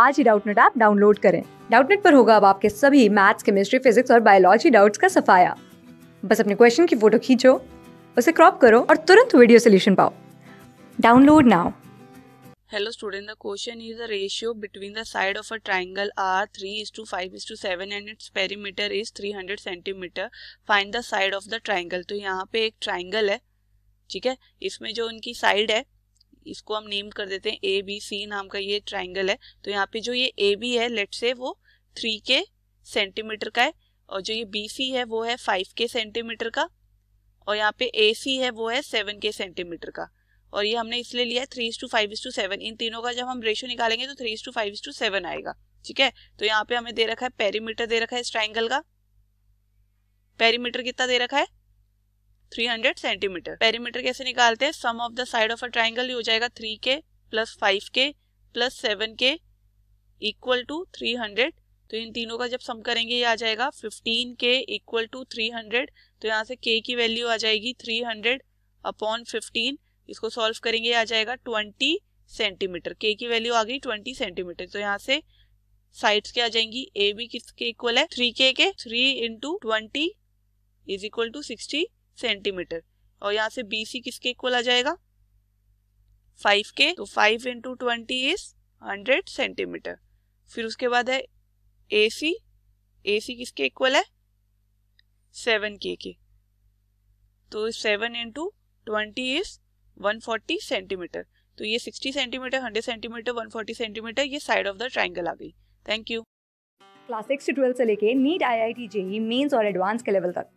आज ही Doubtnut app download करें डाउटनेट पर होगा अब आपके सभी मैथ्स केमिस्ट्री फिजिक्स और बायोलॉजी डाउट्स का सफाया बस अपने क्वेश्चन की फोटो खींचो उसे क्रॉप करो और तुरंत वीडियो सोल्यूशन पाओ download now hello student the question is the ratio between the side of a triangle are three is to five is to seven and its perimeter is three hundred centimetre find the side of the triangle तो यहाँ पे एक triangle है ठीक है इसमें जो उनकी साइड है इसको हम नेम कर देते हैं ए बी सी नाम का ये ट्राइंगल है तो यहाँ पे जो ये ए बी है लेट से वो थ्री के सेंटीमीटर का है और जो ये बी सी है वो है फाइव के सेंटीमीटर का और यहाँ पे ए सी है वो है सेवन के सेंटीमीटर का और ये हमने इसलिए लिया है three two five two seven इन तीनों का जब हम रेशियो निकालेंगे तो three two five two seven आएगा ठीक है तो यहाँ पे हमें दे रखा है पेरीमीटर दे रखा है इस ट्राइंगल का पेरीमीटर कितना दे रखा है 300 सेंटीमीटर पेरीमीटर कैसे निकालते हैं sum of the side of a triangle हो जाएगा थ्री के प्लस फाइव के प्लस सेवन के इक्वल टू थ्री हंड्रेड तो इन तीनों का जब सम करेंगे ये आ जाएगा फिफ्टीन के इक्वल टू थ्री हंड्रेड तो यहाँ से के की वैल्यू आ जाएगी थ्री हंड्रेड अपॉन फिफ्टीन इसको सॉल्व करेंगे आ जाएगा ट्वेंटी सेंटीमीटर के की वैल्यू आ गई ट्वेंटी सेंटीमीटर तो यहाँ से साइड्स क्या आ जाएंगी ए बी किसके इक्वल है थ्री के के three into twenty is equal to sixty centimetre और यहाँ से बी सी किसके इक्वल आ जाएगा फाइव के तो five into twenty is hundred centimetre फिर उसके बाद है ए सी ए सी किसके इक्वल है सेवन के के तो seven into twenty is one forty centimetre तो ये sixty centimetre hundred centimetre one forty centimetre ये साइड ऑफ द ट्राइंगल आ गई थैंक यू क्लास सिक्स से से लेके NEET I I T JEE mains और एडवांस के लेवल तक